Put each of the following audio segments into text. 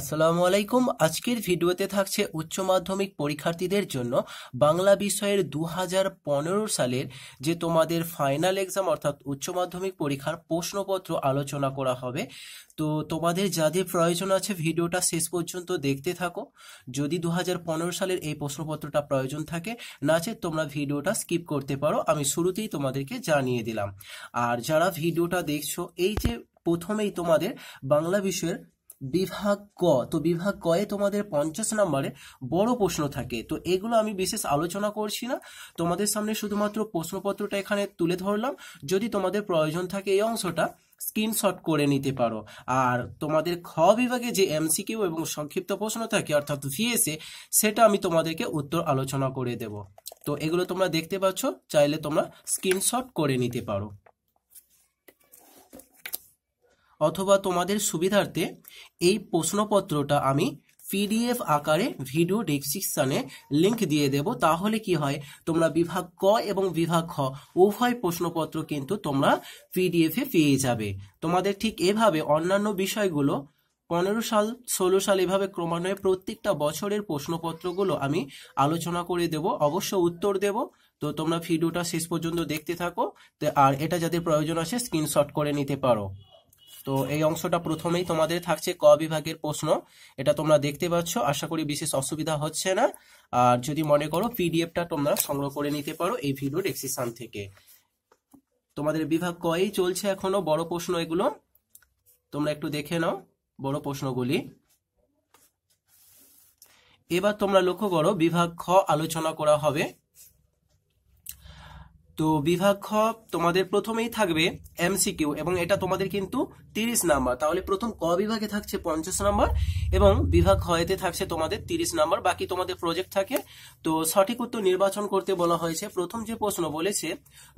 আসসালামু আলাইকুম আজকের ভিডিওতে থাকছে উচ্চ মাধ্যমিক পরীক্ষার্থীদের জন্য বাংলা বিষয়ের দু হাজার সালের যে তোমাদের ফাইনাল এক্সাম অর্থাৎ উচ্চ মাধ্যমিক পরীক্ষার প্রশ্নপত্র আলোচনা করা হবে তো তোমাদের যাদের প্রয়োজন আছে ভিডিওটা শেষ পর্যন্ত দেখতে থাকো যদি দু সালের এই প্রশ্নপত্রটা প্রয়োজন থাকে নাচে তোমরা ভিডিওটা স্কিপ করতে পারো আমি শুরুতেই তোমাদেরকে জানিয়ে দিলাম আর যারা ভিডিওটা দেখছো এই যে প্রথমেই তোমাদের বাংলা বিষয়ের বিভাগ ক তো বিভাগ কয়ে তোমাদের পঞ্চাশ নম্বরে বড় প্রশ্ন থাকে তো এগুলো আমি বিশেষ আলোচনা করছি না তোমাদের সামনে শুধুমাত্র প্রশ্নপত্রটা এখানে তুলে ধরলাম যদি তোমাদের প্রয়োজন থাকে এই অংশটা স্ক্রিনশট করে নিতে পারো আর তোমাদের খ বিভাগে যে এমসিকিউ এবং সংক্ষিপ্ত প্রশ্ন থাকে অর্থাৎ ভিএসএ সেটা আমি তোমাদেরকে উত্তর আলোচনা করে দেব তো এগুলো তোমরা দেখতে পাচ্ছ চাইলে তোমরা স্ক্রিনশট করে নিতে পারো অথবা তোমাদের সুবিধার্থে এই প্রশ্নপত্রটা আমি পিডিএফ আকারে ভিডিও ডিসক্রিপশানে লিঙ্ক দিয়ে দেব তাহলে কি হয় তোমরা বিভাগ ক এবং বিভাগ খ উভয় প্রশ্নপত্র কিন্তু তোমরা পিডিএফে পেয়ে যাবে তোমাদের ঠিক এভাবে অন্যান্য বিষয়গুলো পনেরো সাল ষোলো সাল এভাবে ক্রমান্বয়ে প্রত্যেকটা বছরের প্রশ্নপত্রগুলো আমি আলোচনা করে দেব অবশ্য উত্তর দেব তো তোমরা ভিডিওটা শেষ পর্যন্ত দেখতে থাকো আর এটা যাদের প্রয়োজন আছে স্ক্রিনশট করে নিতে পারো তো এই অংশটা প্রথমেই তোমাদের থাকছে ক বিভাগের প্রশ্ন এটা তোমরা দেখতে পাচ্ছ আশা করি বিশেষ অসুবিধা হচ্ছে না আর যদি মনে করো পিডিএফটা তোমরা সংগ্রহ করে নিতে পারো এই ভিডিওর এক্সিসান থেকে তোমাদের বিভাগ কয়েই চলছে এখনো বড় প্রশ্ন এগুলো তোমরা একটু দেখে নাও বড় প্রশ্নগুলি এবার তোমরা লক্ষ্য করো বিভাগ খ আলোচনা করা হবে তো বিভাগ খ তোমাদের প্রথমেই থাকবে এমসিকিউ এবং এটা তোমাদের কিন্তু তিরিশ নাম্বার তাহলে প্রথম ক বিভাগে থাকছে পঞ্চাশ নাম্বার এবং বিভাগ খয়েতে থাকছে তোমাদের তিরিশ নাম্বার বাকি তোমাদের প্রজেক্ট থাকে তো সঠিক উত্তর নির্বাচন করতে বলা হয়েছে প্রথম যে প্রশ্ন বলেছে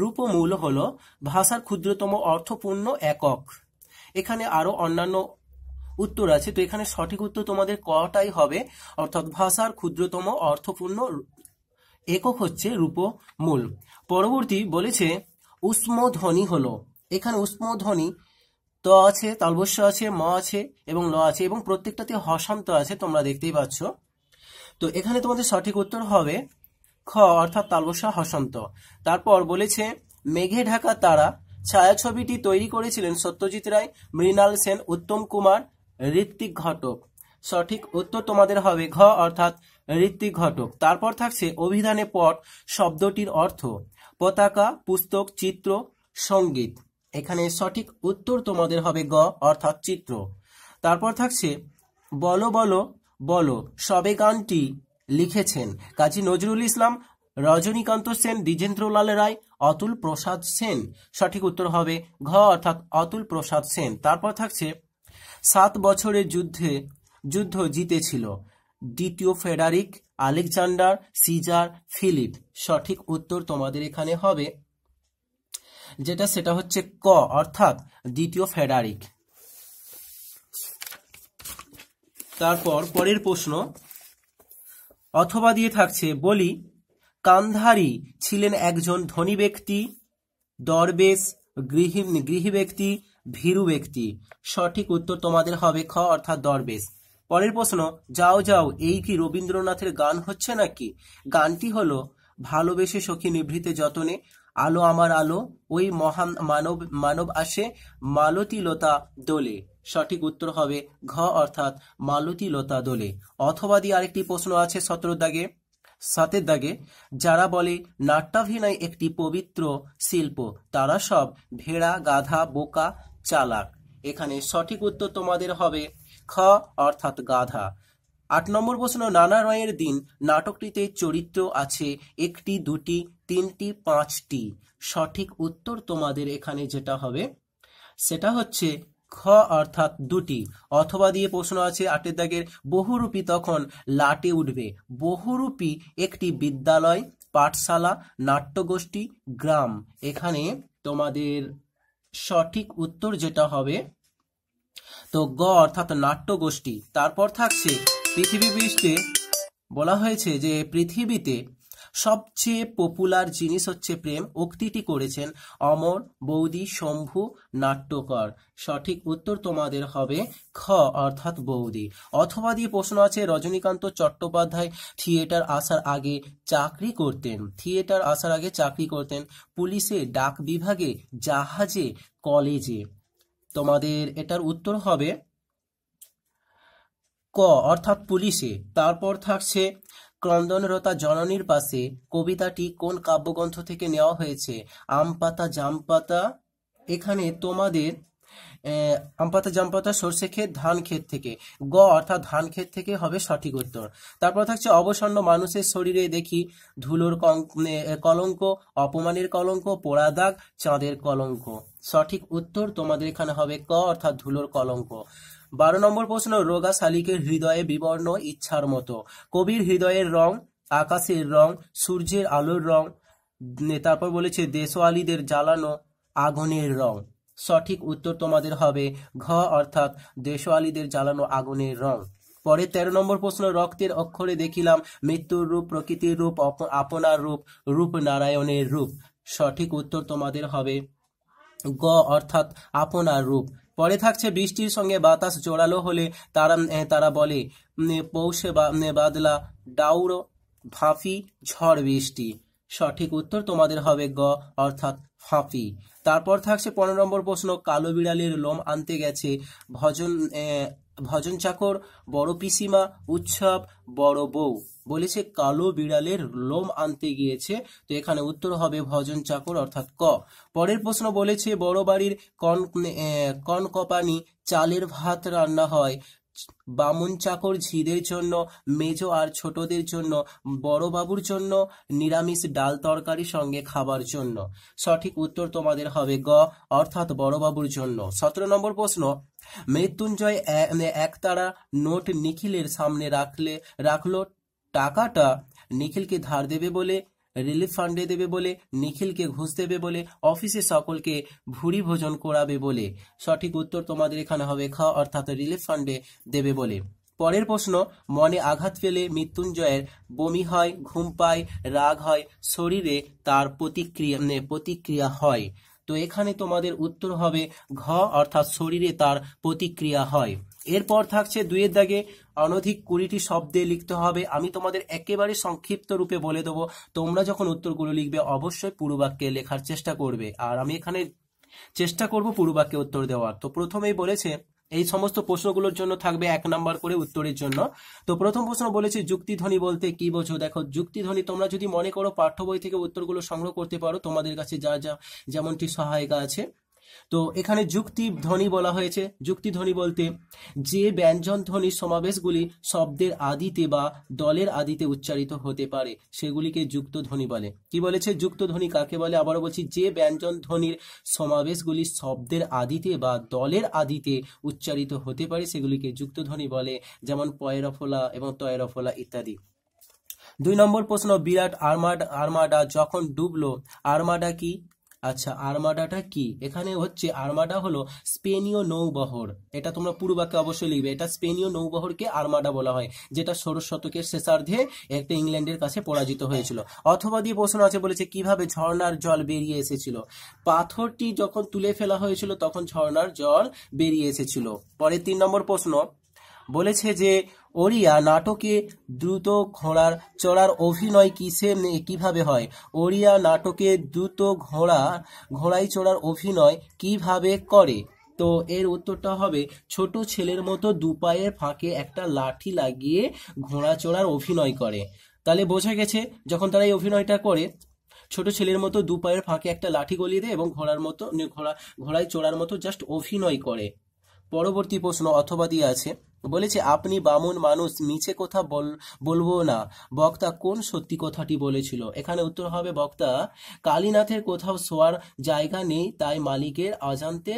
রূপমূল হল ভাষার ক্ষুদ্রতম অর্থপূর্ণ একক এখানে আরো অন্যান্য উত্তর আছে তো এখানে সঠিক উত্তর তোমাদের কটাই হবে অর্থাৎ ভাষার ক্ষুদ্রতম অর্থপূর্ণ একক হচ্ছে রূপমূল পরবর্তী বলেছে উষ্মধ্বনি হল এখানে উষ্মধ্বনি ত আছে তালবস্য আছে ম আছে এবং ল আছে এবং প্রত্যেকটাতে হসান্ত আছে তোমরা দেখতেই পাচ্ছ তো এখানে তোমাদের সঠিক উত্তর হবে খ অর্থাৎ তালবস্য হসন্ত তারপর বলেছে মেঘে ঢাকা তারা ছায়াছবিটি তৈরি করেছিলেন সত্যজিৎ রায় মৃণাল সেন উত্তম কুমার ঋত্বিক ঘটক সঠিক উত্তর তোমাদের হবে ঘ অর্থাৎ ঋত্বিক ঘটক তারপর থাকছে অভিধানে পট শব্দটির অর্থ পতাকা পুস্তক চিত্র সঙ্গীত এখানে সঠিক উত্তর তোমাদের হবে গ অর্থাৎ চিত্র তারপর থাকছে বলো বলো বলো সবে গানটি লিখেছেন কাজী নজরুল ইসলাম রজনীকান্ত সেন দ্বিজেন্দ্রলাল রায় অতুল প্রসাদ সেন সঠিক উত্তর হবে ঘ অর্থাৎ অতুল প্রসাদ সেন তারপর থাকছে সাত বছরের যুদ্ধে যুদ্ধ জিতেছিল দ্বিতীয় ফেডারিক আলেকজান্ডার সিজার ফিলিপ সঠিক উত্তর তোমাদের এখানে হবে যেটা সেটা হচ্ছে ক অর্থাৎ দ্বিতীয় ফেডারিক তারপর পরের প্রশ্ন অথবা দিয়ে থাকছে বলি কান্ধারি ছিলেন একজন ধনী ব্যক্তি দরবেশ গৃহী গৃহী ব্যক্তি ভীরু ব্যক্তি সঠিক উত্তর তোমাদের হবে খ অর্থাৎ দরবেশ পরের প্রশ্ন যাও যাও এই কি রবীন্দ্রনাথের গান হচ্ছে নাকি গানটি হলো ভালোবেসে সখী নিভৃতে যতনে আলো আমার আলো ওই মহান মানব মানব আসে লতা দোলে সঠিক উত্তর হবে ঘ অর্থাৎ মালতী লতা দোলে অথবা দিয়ে আরেকটি প্রশ্ন আছে সতেরো দাগে সাতের দাগে যারা বলে নাট্যাভিনয় একটি পবিত্র শিল্প তারা সব ভেড়া গাধা বোকা চালাক এখানে সঠিক উত্তর তোমাদের হবে খ অর্থাৎ গাধা আট নম্বর প্রশ্ন নানা রয়ের দিন নাটকটিতে চরিত্র আছে একটি দুটি তিনটি পাঁচটি সঠিক উত্তর তোমাদের এখানে যেটা হবে সেটা হচ্ছে খ অর্থাৎ দুটি অথবা দিয়ে প্রশ্ন আছে আটের দাগের বহুরূপী তখন লাটে উঠবে বহুরূপী একটি বিদ্যালয় পাঠশালা নাট্যগোষ্ঠী গ্রাম এখানে তোমাদের সঠিক উত্তর যেটা হবে তো গ অর্থাৎ নাট্যগোষ্ঠী তারপর থাকছে পৃথিবী বিশ্বে বলা হয়েছে যে পৃথিবীতে সবচেয়ে পপুলার জিনিস হচ্ছে প্রেম উক্তিটি করেছেন অমর বৌদি শম্ভু নাট্যকর সঠিক উত্তর তোমাদের হবে খ অর্থাৎ বৌদি অথবা দিয়ে প্রশ্ন আছে রজনীকান্ত চট্টোপাধ্যায় থিয়েটার আসার আগে চাকরি করতেন থিয়েটার আসার আগে চাকরি করতেন পুলিশে ডাক বিভাগে জাহাজে কলেজে তোমাদের এটার উত্তর হবে ক অর্থাৎ পুলিশে তারপর থাকছে ক্রন্দনরতা জননীর পাশে কবিতাটি কোন কাব্যগ্রন্থ থেকে নেওয়া হয়েছে আম পাতা জাম পাতা এখানে তোমাদের আমপাতা জামপাতা সর্ষে ক্ষেত ধান ক্ষেত থেকে গ অর্থাৎ ধান ক্ষেত থেকে হবে সঠিক উত্তর তারপর থাকছে অবসন্ন মানুষের শরীরে দেখি ধুলোর কলঙ্ক অপমানের কলঙ্ক পোড়া দাগ চাঁদের কলঙ্ক সঠিক উত্তর তোমাদের এখানে হবে ক অর্থাৎ ধুলোর কলঙ্ক বারো নম্বর প্রশ্ন রোগা শালিকের হৃদয়ে বিবর্ণ ইচ্ছার মতো কবির হৃদয়ের রং আকাশের রং সূর্যের আলোর রং তারপর বলেছে দেশওয়ালিদের জ্বালানো আগুনের রং সঠিক উত্তর তোমাদের হবে ঘ অর্থাৎ দেশওয়ালিদের জ্বালানো আগুনের রং পরে তেরো নম্বর প্রশ্ন রক্তের অক্ষরে দেখিলাম মৃত্যুর রূপ প্রকৃতির রূপ আপনার রূপ রূপ নারায়ণের রূপ সঠিক উত্তর তোমাদের হবে গ অর্থাৎ আপনার রূপ পরে থাকছে বৃষ্টির সঙ্গে বাতাস জোড়ালো হলে তারা তারা বলে পৌষে বাদলা ডাউরো ফাঁফি ঝড় বৃষ্টি সঠিক উত্তর তোমাদের হবে গ অর্থাৎ ফাঁফি তারপর থাকছে পনেরো নম্বর প্রশ্ন কালো বিড়ালের লোম আনতে গেছে ভজন ভজন চাকর বড় পিসিমা উৎসব বড় বউ বলেছে কালো বিড়ালের লোম আনতে গিয়েছে তো এখানে উত্তর হবে ভজন চাকর অর্থাৎ ক পরের প্রশ্ন বলেছে বড় বাড়ির কন কন কপানি চালের ভাত রান্না হয় বামুন চাকর ঝিদের জন্য মেজ আর ছোটদের জন্য বড়বাবুর জন্য নিরামিষ ডাল তরকারি সঙ্গে খাবার জন্য সঠিক উত্তর তোমাদের হবে গ অর্থাৎ বড়বাবুর জন্য সতেরো নম্বর প্রশ্ন মৃত্যুঞ্জয় একতারা নোট নিখিলের সামনে রাখলে রাখলো টাকাটা নিখিলকে ধার দেবে বলে রিলিফ ফান্ডে দেবে বলে নিখিলকে ঘুষ দেবে বলে অফিসে সকলকে ভুরি ভোজন করাবে বলে সঠিক উত্তর তোমাদের এখানে হবে খ অর্থাৎ রিলিফ ফান্ডে দেবে বলে পরের প্রশ্ন মনে আঘাত পেলে মৃত্যুঞ্জয়ের বমি হয় ঘুম পায় রাগ হয় শরীরে তার প্রতিক্রিয়া মানে প্রতিক্রিয়া হয় তো এখানে তোমাদের উত্তর হবে ঘ অর্থাৎ শরীরে তার প্রতিক্রিয়া হয় এরপর থাকছে দুইয়ের দাগে অনধিক কুড়িটি শব্দে লিখতে হবে আমি তোমাদের একেবারে সংক্ষিপ্ত রূপে বলে দেবো তোমরা যখন উত্তরগুলো লিখবে অবশ্যই পুরো বাক্যে লেখার চেষ্টা করবে আর আমি এখানে চেষ্টা করব পুরো বাক্যে উত্তর দেওয়ার তো প্রথমেই বলেছে এই সমস্ত প্রশ্নগুলোর জন্য থাকবে এক নাম্বার করে উত্তরের জন্য তো প্রথম প্রশ্ন বলেছি যুক্তিধ্বনি বলতে কি বোঝো দেখো যুক্তিধ্বনি তোমরা যদি মনে করো পাঠ্য বই থেকে উত্তরগুলো সংগ্রহ করতে পারো তোমাদের কাছে যা যা যেমনটি সহায়িকা আছে তো এখানে যুক্তি ধ্বনি বলা হয়েছে যুক্তি ধ্বনি বলতে যে ব্যঞ্জন ধ্বনির সমাবেশগুলি শব্দের আদিতে বা দলের আদিতে উচ্চারিত হতে পারে সেগুলিকে যুক্ত ধ্বনি বলে কি বলেছে যুক্ত ধ্বনি কাকে বলে আবারও বলছি যে ব্যঞ্জন ধ্বনির সমাবেশগুলি শব্দের আদিতে বা দলের আদিতে উচ্চারিত হতে পারে সেগুলিকে যুক্ত ধ্বনি বলে যেমন পয়রফলা এবং তয়রফলা ইত্যাদি দুই নম্বর প্রশ্ন বিরাট আর্মাডা আর্মাডা যখন ডুবলো আর্মাডা কি আচ্ছা আর্মাডাটা কি এখানে হচ্ছে আর্মাডা হলো স্পেনীয় নৌবহর এটা তোমরা পূর্বাকে অবশ্যই লিখবে এটা স্পেনীয় নৌবহরকে আর্মাডা বলা হয় যেটা ষোড়শ শতকের শেষার্ধে একটা ইংল্যান্ডের কাছে পরাজিত হয়েছিল অথবা দিয়ে প্রশ্ন আছে বলেছে কিভাবে ঝর্ণার জল বেরিয়ে এসেছিল পাথরটি যখন তুলে ফেলা হয়েছিল তখন ঝর্ণার জল বেরিয়ে এসেছিল পরে তিন নম্বর প্রশ্ন বলেছে যে ওড়িয়া নাটকে দ্রুত ঘোড়ার চড়ার অভিনয় কিসে কিভাবে হয় ওড়িয়া নাটকে দ্রুত ঘোড়া ঘোড়ায় চড়ার অভিনয় কিভাবে করে তো এর উত্তরটা হবে ছোট ছেলের মতো দুপায়ের ফাঁকে একটা লাঠি লাগিয়ে ঘোড়া চড়ার অভিনয় করে তাহলে বোঝা গেছে যখন তারা এই অভিনয়টা করে ছোট ছেলের মতো দু পায়ের ফাঁকে একটা লাঠি গলিয়ে দেয় এবং ঘোড়ার মতো ঘোড়া ঘোড়ায় চড়ার মতো জাস্ট অভিনয় করে পরবর্তী প্রশ্ন অথবা দিয়ে আছে বলেছে আপনি বামুন মানুষ মিছে কথা বল বলবো না বক্তা কোন সত্যি কথাটি বলেছিল এখানে উত্তর হবে বক্তা কালীনাথের কোথাও শোয়ার জায়গা নেই তাই মালিকের আজান্তে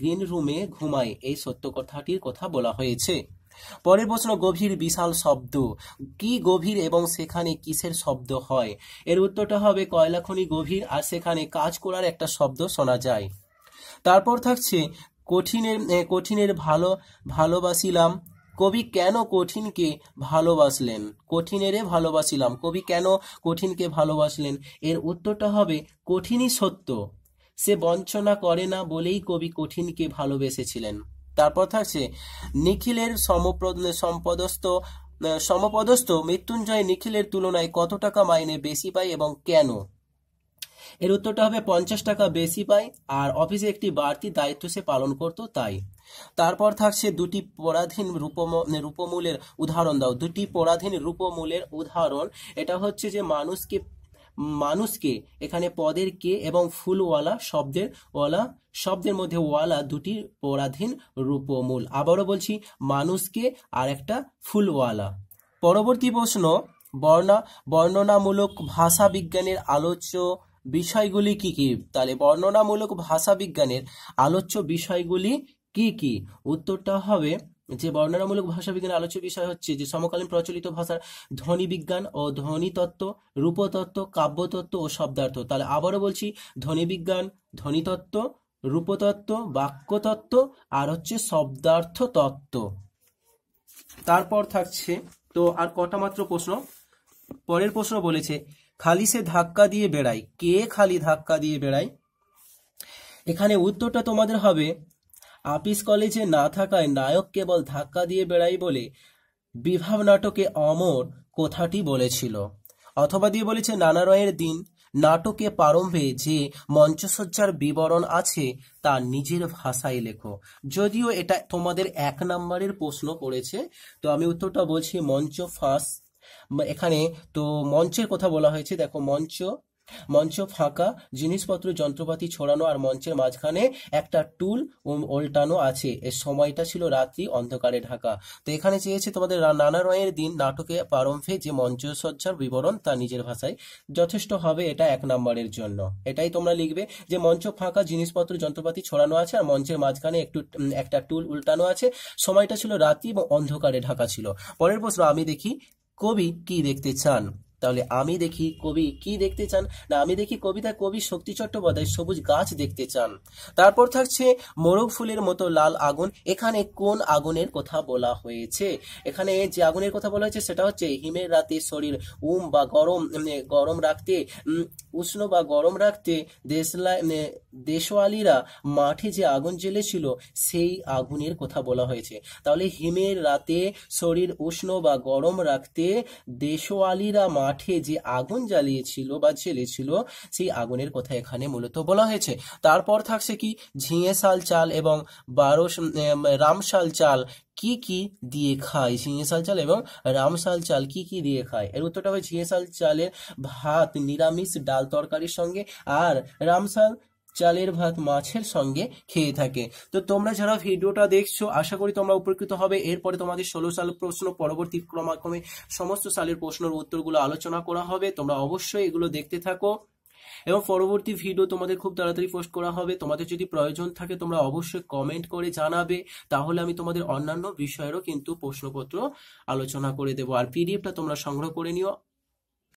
গ্রিন রুমে ঘুমায় এই সত্য কথাটির কথা বলা হয়েছে পরের প্রশ্ন গভীর বিশাল শব্দ কি গভীর এবং সেখানে কিসের শব্দ হয় এর উত্তরটা হবে কয়লাখনি গভীর আর সেখানে কাজ করার একটা শব্দ শোনা যায় তারপর থাকছে কঠিনের কঠিনের ভালো ভালোবাসিলাম কবি কেন কঠিনকে ভালোবাসলেন কঠিনেরে ভালোবাসিলাম কবি কেন কঠিনকে ভালোবাসলেন এর উত্তরটা হবে কঠিনই সত্য সে বঞ্চনা করে না বলেই কবি কঠিনকে ভালোবেসেছিলেন তারপর থাকছে নিখিলের সমপ্রদ সম্পদস্থ সমপদস্থ মৃত্যুঞ্জয় নিখিলের তুলনায় কত টাকা মাইনে বেশি পায় এবং কেন এর উত্তরটা হবে পঞ্চাশ টাকা বেশি পায় আর অফিসে একটি বাড়তি দায়িত্ব সে পালন করত তাই তারপর থাকছে দুটি পরাধীন রূপম রূপমূলের উদাহরণ দাও দুটি পরাধীন রূপমূলের উদাহরণ এটা হচ্ছে যে মানুষকে মানুষকে এখানে পদের কে এবং ফুলওয়ালা শব্দের ওয়ালা শব্দের মধ্যে ওয়ালা দুটি পরাধীন রূপমূল আবারও বলছি মানুষকে আর একটা ফুলওয়ালা পরবর্তী প্রশ্ন বর্ণা বর্ণনামূলক ভাষা বিজ্ঞানের আলোচ্য বিষয়গুলি কি কি তাহলে বর্ণনামূলক ভাষা বিজ্ঞানের আলোচ্য বিষয়গুলি কি কি উত্তরটা হবে যে বর্ণনামূলক ভাষাবিজ্ঞানের আলোচ্য বিষয় হচ্ছে যে সমকালীন প্রচলিত ভাষার ধ্বনি বিজ্ঞান ও ধ্বনিতত্ত্ব রূপতত্ত্ব কাব্যতত্ত্ব ও শব্দার্থ তাহলে আবারও বলছি ধ্বনি বিজ্ঞান ধ্বনিতত্ত্ব রূপতত্ত্ব বাক্যতত্ত্ব আর হচ্ছে শব্দার্থ তত্ত্ব তারপর থাকছে তো আর কটা মাত্র প্রশ্ন পরের প্রশ্ন বলেছে খালি সে ধাক্কা দিয়ে বেড়ায় কে খালি ধাক্কা দিয়ে বেড়ায় এখানে উত্তরটা তোমাদের হবে আপিস কলেজে না থাকায় নায়ক কেবল ধাক্কা দিয়ে বেড়াই বলে বিভাব নাটকে অমর কথাটি বলেছিল অথবা দিয়ে বলেছে নানা রয়ের দিন নাটকে প্রারম্ভে যে মঞ্চসজ্জার বিবরণ আছে তা নিজের ভাষায় লেখো যদিও এটা তোমাদের এক নম্বরের প্রশ্ন করেছে তো আমি উত্তরটা বলছি মঞ্চ ফাঁস এখানে তো মঞ্চের কথা বলা হয়েছে দেখো মঞ্চ মঞ্চ ফাঁকা জিনিসপত্র যন্ত্রপাতি ছড়ানো আর মঞ্চের মাঝখানে একটা টুল ওল্টানো আছে এর সময়টা ছিল রাত্রি অন্ধকারে ঢাকা তো এখানে চেয়েছে তোমাদের নানা রয়ের দিন নাটকে প্রারম্ভে যে মঞ্চসজ্জার বিবরণ তা নিজের ভাষায় যথেষ্ট হবে এটা এক নম্বরের জন্য এটাই তোমরা লিখবে যে মঞ্চ ফাঁকা জিনিসপত্র যন্ত্রপাতি ছড়ানো আছে আর মঞ্চের মাঝখানে একটু একটা টুল উল্টানো আছে সময়টা ছিল রাত্রি এবং অন্ধকারে ঢাকা ছিল পরের প্রশ্ন আমি দেখি কবি কি দেখতে চান তাহলে আমি দেখি কবি কি দেখতে চান না আমি দেখি কবিতা কবি শক্তি চট্টোপাধ্যায় সবুজ গাছ দেখতে চান তারপর থাকছে মোরগ ফুলের মতো লাল আগুন এখানে কোন আগুনের কথা বলা হয়েছে এখানে যে আগুনের কথা বলা হয়েছে সেটা হচ্ছে হিমের রাতে শরীর উম বা গরম গরম রাখতে উষ্ণ বা গরম রাখতে দেশলা দেশওয়ালিরা মাঠে যে আগুন জ্বেলেছিল সেই আগুনের কথা বলা হয়েছে তাহলে হিমের রাতে শরীর উষ্ণ বা গরম রাখতে দেশওয়ালিরা মাঠে যে আগুন জ্বালিয়েছিল বা জ্বেলেছিল সেই আগুনের কথা এখানে মূলত বলা হয়েছে তারপর থাকছে কি ঝিঙে সাল চাল এবং বারো রামশাল চাল কি কি দিয়ে খায় ঝিঙেশাল চাল এবং রামশাল চাল কি কি দিয়ে খায় এর উত্তরটা হবে ঝিঙেশাল চালের ভাত নিরামিষ ডাল তরকারির সঙ্গে আর রামশাল চালের ভাত মাছের সঙ্গে খেয়ে থাকে তো তোমরা যারা ভিডিওটা দেখছো আশা করি তোমরা উপকৃত হবে এরপরে তোমাদের ষোলো সাল প্রশ্ন পরবর্তী ক্রমাক্রমে সমস্ত সালের প্রশ্নের উত্তরগুলো আলোচনা করা হবে তোমরা অবশ্যই এগুলো দেখতে থাকো এবং পরবর্তী ভিডিও তোমাদের খুব তাড়াতাড়ি পোস্ট করা হবে তোমাদের যদি প্রয়োজন থাকে তোমরা অবশ্যই কমেন্ট করে জানাবে তাহলে আমি তোমাদের অন্যান্য বিষয়েরও কিন্তু প্রশ্নপত্র আলোচনা করে দেবো আর পিডিএফটা তোমরা সংগ্রহ করে নিও